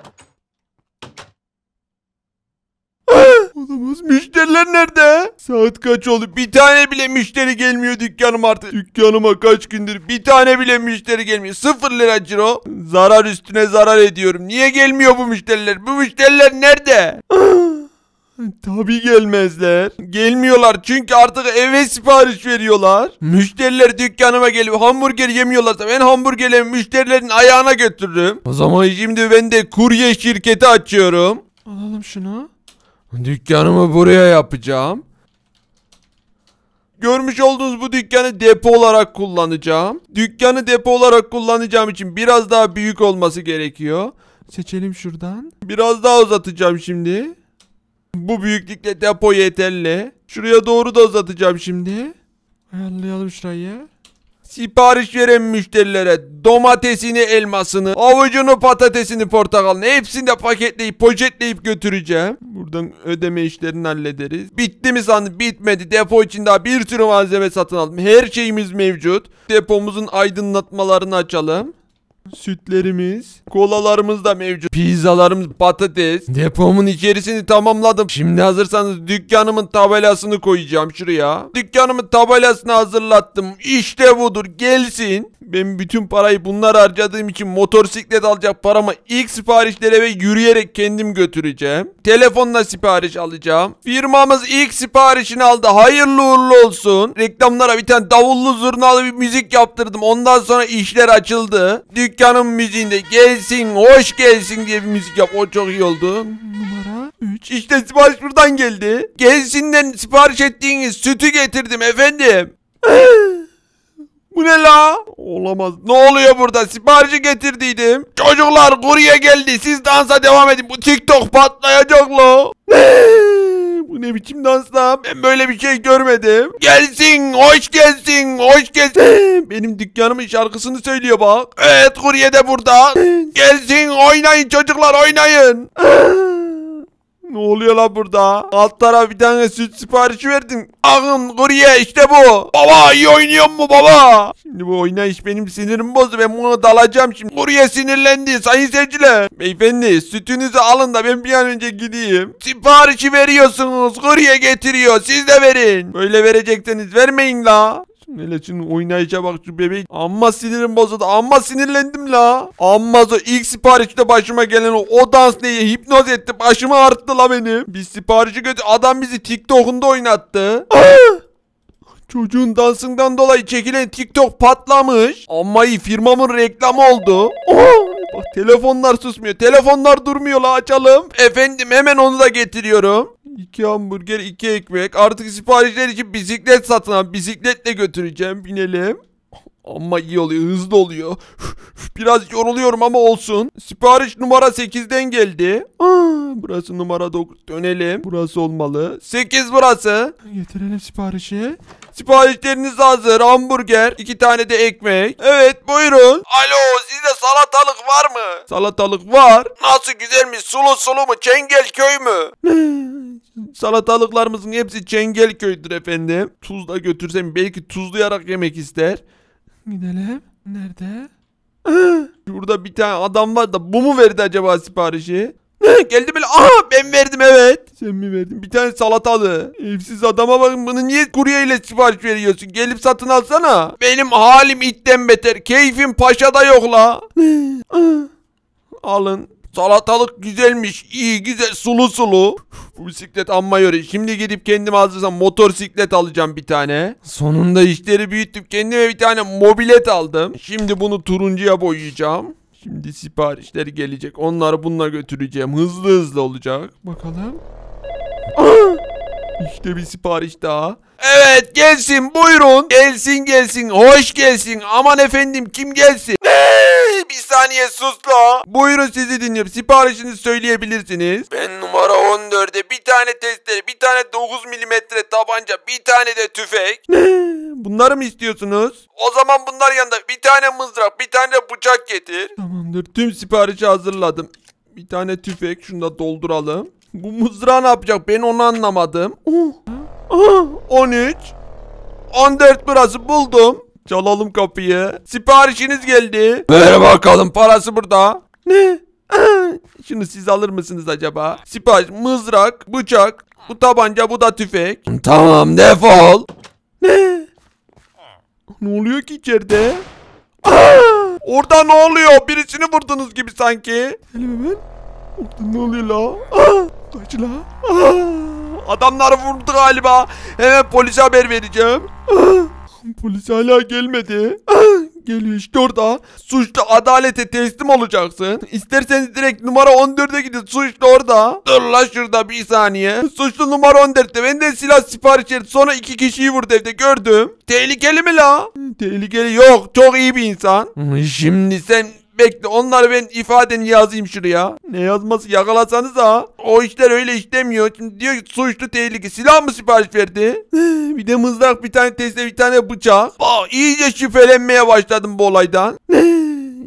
Ah, Olamaz. Müşteriler nerede? Saat kaç oldu? Bir tane bile müşteri gelmiyor dükkanım artık. Dükkanıma kaç gündür bir tane bile müşteri gelmiyor. Sıfır lira ciro. Zarar üstüne zarar ediyorum. Niye gelmiyor bu müşteriler? Bu müşteriler nerede? Ah. Tabi gelmezler. Gelmiyorlar çünkü artık eve sipariş veriyorlar. Müşteriler dükkanıma gelip hamburger yemiyorlarsa ben hamburgeri müşterilerin ayağına götürürüm. O zaman şimdi ben de kurye şirketi açıyorum. Alalım şunu. Dükkanımı buraya yapacağım. Görmüş olduğunuz bu dükkanı depo olarak kullanacağım. Dükkanı depo olarak kullanacağım için biraz daha büyük olması gerekiyor. Seçelim şuradan. Biraz daha uzatacağım şimdi. Bu büyüklükte depo yeterli. Şuraya doğru da uzatacağım şimdi. Ayarlayalım şurayı. Sipariş veren müşterilere domatesini, elmasını, avucunu, patatesini, portakalını hepsini de paketleyip, poşetleyip götüreceğim. Buradan ödeme işlerini hallederiz. Bitti mi sandın? Bitmedi. Depo için daha bir sürü malzeme satın aldım. Her şeyimiz mevcut. Depomuzun aydınlatmalarını açalım. Sütlerimiz, kolalarımız da mevcut. Pizzalarımız, patates. Depomun içerisini tamamladım. Şimdi hazırsanız dükkanımın tabelasını koyacağım şuraya. Dükkanımın tabelasını hazırlattım. İşte budur. Gelsin. Ben bütün parayı bunlar harcadığım için motosiklet alacak paramı ilk siparişlere ve yürüyerek kendim götüreceğim. Telefonla sipariş alacağım. Firmamız ilk siparişini aldı. Hayırlı uğurlu olsun. Reklamlara bir tane davullu zurnalı bir müzik yaptırdım. Ondan sonra işler açıldı. Dükkanın müziğinde gelsin, hoş gelsin diye bir müzik yap. O çok iyi oldu. Numara 3. İşte sipariş buradan geldi. Gelsin'den sipariş ettiğiniz sütü getirdim efendim. Bu ne la? Olamaz. Ne oluyor burada? Siparişi getirdiydim. Çocuklar kurye geldi. Siz dansa devam edin. Bu TikTok patlayacak lo. Bu ne biçim dansla? Ben böyle bir şey görmedim. Gelsin, hoş gelsin, hoş gelsin. Benim dükkanımın şarkısını söylüyor bak. Evet kurye de burada. gelsin oynayın çocuklar oynayın. Ne oluyor la burada? Alt taraf bir tane süt siparişi verdim. Ağım kurye işte bu. Baba iyi oynuyor mu baba? Şimdi bu oynayış benim sinirim bozdu. Ben bunu dalacağım şimdi. Kurye sinirlendi sayın seyirciler. Beyefendi sütünüzü alın da ben bir an önce gideyim. Siparişi veriyorsunuz. Kurye getiriyor. Siz de verin. Böyle verecekseniz vermeyin la. Hele şimdi oynayışa bak şu bebek. Amma sinirim bozuldu. Amma sinirlendim la. Amma o ilk siparişte başıma gelen o, dans neye hipnoz etti. başımı arttı la benim. Biz siparişi götür. Adam bizi TikTok'unda oynattı. Çocuğun dansından dolayı çekilen TikTok patlamış. Amma iyi firmamın reklamı oldu. bak telefonlar susmuyor. Telefonlar durmuyor la açalım. Efendim hemen onu da getiriyorum. İki hamburger, iki ekmek. Artık siparişler için bisiklet satın al. Bisikletle götüreceğim. Binelim. Ama iyi oluyor, hızlı oluyor. Biraz yoruluyorum ama olsun. Sipariş numara 8'den geldi. Aa, ah, burası numara 9. Dönelim. Burası olmalı. 8 burası. Getirelim siparişi. Siparişleriniz hazır. Hamburger, iki tane de ekmek. Evet, buyurun. Alo, sizde salatalık var mı? Salatalık var. Nasıl güzelmiş? Sulu sulu mu? Çengelköy mü? Salatalıklarımızın hepsi Çengelköy'dür efendim. Tuzla götürsem belki tuzlayarak yemek ister. Gidelim. Nerede? Burada bir tane adam var da bu mu verdi acaba siparişi? Geldi böyle aha ben verdim evet. Sen mi verdin? Bir tane salatalı. Evsiz adama bakın bunu niye kurye ile sipariş veriyorsun? Gelip satın alsana. Benim halim itten beter. Keyfim paşada yok la. Alın. Salatalık güzelmiş. İyi güzel sulu sulu bisiklet amma yoruyor. Şimdi gidip kendim hazırsam motor motorsiklet alacağım bir tane. Sonunda işleri büyüttüm. Kendime bir tane mobilet aldım. Şimdi bunu turuncuya boyayacağım. Şimdi siparişler gelecek. Onları bununla götüreceğim. Hızlı hızlı olacak. Bakalım. Ah! İşte bir sipariş daha. Evet gelsin buyurun. Gelsin gelsin. Hoş gelsin. Aman efendim kim gelsin? Ne? Bir saniye sus la. Buyurun sizi dinliyorum. Siparişinizi söyleyebilirsiniz. Ben numara 14'e bir tane testere, bir tane 9 milimetre tabanca, bir tane de tüfek. Ne? Bunları mı istiyorsunuz? O zaman bunlar yanında bir tane mızrak, bir tane de bıçak getir. Tamamdır. Tüm siparişi hazırladım. Bir tane tüfek. Şunu da dolduralım. Bu mızrağı ne yapacak? Ben onu anlamadım. Oh. Ah, 13. 14 burası buldum. Çalalım kapıyı. Siparişiniz geldi. Ver bakalım parası burada. Ne? Şunu siz alır mısınız acaba? Sipariş, mızrak, bıçak, bu tabanca, bu da tüfek. Tamam defol. Ne? Ne oluyor ki içeride? Aa! Orada ne oluyor? Birisini vurdunuz gibi sanki. Elim hemen. Orada ne oluyor la? Aa! Kaç la? Adamlar vurdu galiba. Hemen polise haber vereceğim. Aa! Polis hala gelmedi. Geliyor işte orada. Suçlu adalete teslim olacaksın. İsterseniz direkt numara 14'e gidin. Suçlu orada. Dur la şurada bir saniye. Suçlu numara 14'te. de silah sipariş et. Sonra iki kişiyi vurdu evde gördüm. Tehlikeli mi la? Tehlikeli yok. Çok iyi bir insan. Şimdi sen Bekle onlar ben ifadeni yazayım şuraya. Ne yazması yakalasanız ha. O işler öyle işlemiyor. Şimdi diyor ki suçlu tehlike. Silah mı sipariş verdi? bir de mızrak bir tane teste bir tane bıçak. Bak iyice şüphelenmeye başladım bu olaydan.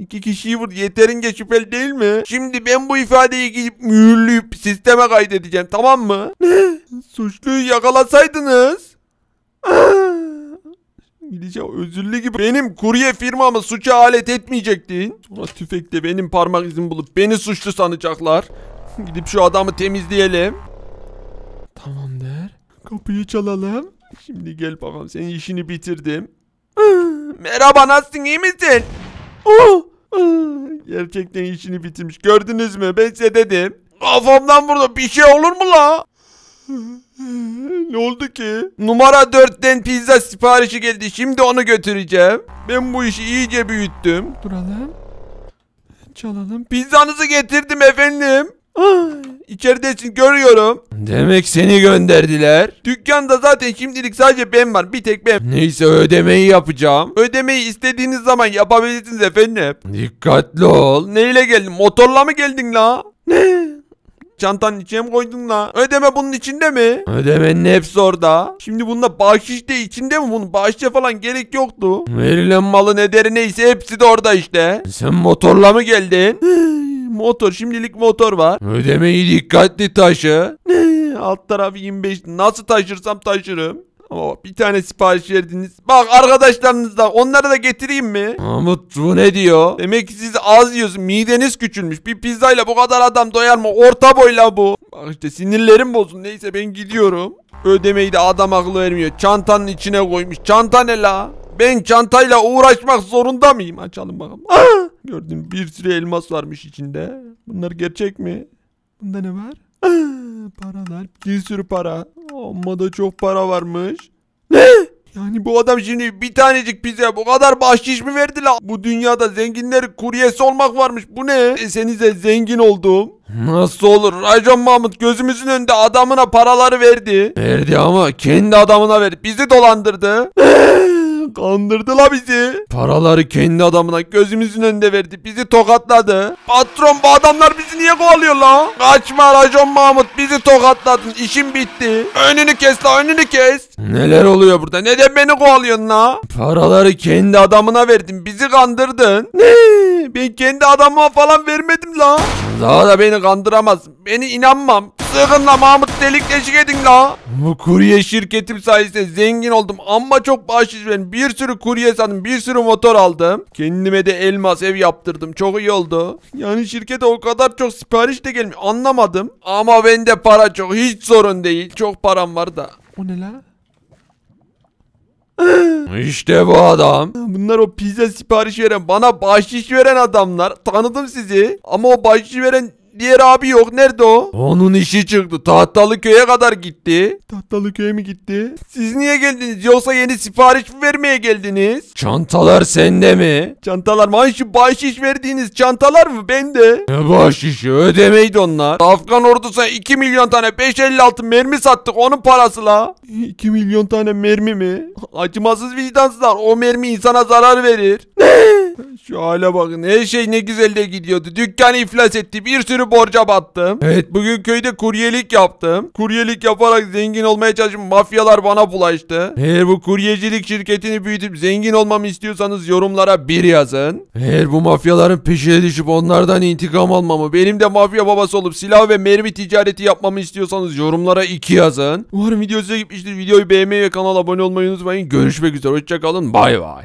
İki kişiyi vur yeterince şüpheli değil mi? Şimdi ben bu ifadeyi gidip mühürleyip sisteme kaydedeceğim tamam mı? Suçluyu yakalasaydınız. İngilizce özürlü gibi benim kurye firmamı suça alet etmeyecektin. Sonra Tüfekte benim parmak izim bulup beni suçlu sanacaklar. Gidip şu adamı temizleyelim. Tamamdır. Kapıyı çalalım. Şimdi gel bakalım senin işini bitirdim. Merhaba nasılsın iyi misin? Oh! Gerçekten işini bitirmiş gördünüz mü ben size dedim. Kafamdan burada bir şey olur mu la? ne oldu ki? Numara 4'ten pizza siparişi geldi. Şimdi onu götüreceğim. Ben bu işi iyice büyüttüm. Duralım. Çalalım. Pizzanızı getirdim efendim. Ah, görüyorum. Demek seni gönderdiler. Dükkanda zaten şimdilik sadece ben var. Bir tek ben. Neyse ödemeyi yapacağım. Ödemeyi istediğiniz zaman yapabilirsiniz efendim. Dikkatli ol. Neyle geldin? Motorla mı geldin la? Ne? Çantanın içine mi koydun la? Ödeme bunun içinde mi? Ödemenin hepsi orada. Şimdi bunda bahşiş de içinde mi bunun? Bahşişe falan gerek yoktu. Verilen ne ederi neyse hepsi de orada işte. Sen motorla mı geldin? motor şimdilik motor var. Ödemeyi dikkatli taşı. Alt tarafı 25 nasıl taşırsam taşırım. Ama bir tane sipariş verdiniz. Bak arkadaşlarınızdan onları da getireyim mi? Mahmut bu ne diyor? Demek ki siz az yiyorsun. Mideniz küçülmüş. Bir pizzayla bu kadar adam doyar mı? Orta boyla bu. Bak işte sinirlerim bozun. Neyse ben gidiyorum. Ödemeyi de adam aklı vermiyor. Çantanın içine koymuş. Çanta ne la? Ben çantayla uğraşmak zorunda mıyım? Açalım bakalım. Aa! Ah! Gördüm bir sürü elmas varmış içinde. Bunlar gerçek mi? Bunda ne var? Aa, ah! paralar. Bir sürü para. Amma da çok para varmış. Ne? Yani bu adam şimdi bir tanecik bize bu kadar bahşiş mi verdi la? Bu dünyada zenginleri kuryesi olmak varmış. Bu ne? E, senize zengin oldum. Nasıl olur? Rajon Mahmut gözümüzün önünde adamına paraları verdi. Verdi ama kendi adamına verdi. Bizi dolandırdı. Kandırdılar bizi. Paraları kendi adamına gözümüzün önünde verdi. Bizi tokatladı. Patron bu adamlar bizi niye kovalıyor la? Kaçma Rajon Mahmut bizi tokatladın. İşim bitti. Önünü kes lan, önünü kes. Neler oluyor burada? Neden beni kovalıyorsun la? Paraları kendi adamına verdin. Bizi kandırdın. Ne? Ben kendi adamıma falan vermedim lan. Daha da beni kandıramaz. Beni inanmam. Sakın Mahmut delik deşik edin la. Bu kurye şirketim sayesinde zengin oldum. Ama çok bahşiş ben. Bir sürü kurye sandım. Bir sürü motor aldım. Kendime de elmas ev yaptırdım. Çok iyi oldu. Yani şirkete o kadar çok sipariş de gelmiyor. Anlamadım. Ama bende para çok. Hiç sorun değil. Çok param var da. O ne la? İşte bu adam. Bunlar o pizza siparişi veren, bana bahşiş veren adamlar. Tanıdım sizi. Ama o bahşiş veren Diğer abi yok. Nerede o? Onun işi çıktı. Tahtalı köye kadar gitti. Tahtalı köye mi gitti? Siz niye geldiniz? Yoksa yeni sipariş mi vermeye geldiniz? Çantalar sende mi? Çantalar mı? şu bahşiş verdiğiniz çantalar mı? Bende. Ne bahşişi? Ödemeydi onlar. Afgan ordusuna 2 milyon tane 5.56 mermi sattık. Onun parası la. 2 milyon tane mermi mi? Acımasız vicdansızlar. O mermi insana zarar verir. Ne? Şu hale bakın her şey ne güzel de gidiyordu. Dükkan iflas etti bir sürü borca battım. Evet bugün köyde kuryelik yaptım. Kuryelik yaparak zengin olmaya çalıştım. Mafyalar bana bulaştı. Eğer bu kuryecilik şirketini büyütüp zengin olmamı istiyorsanız yorumlara bir yazın. Eğer bu mafyaların peşine düşüp onlardan intikam almamı benim de mafya babası olup silah ve mermi ticareti yapmamı istiyorsanız yorumlara iki yazın. Umarım video size gitmiştir. Videoyu beğenmeyi ve kanala abone olmayı unutmayın. Görüşmek üzere. Hoşçakalın. Bay bay.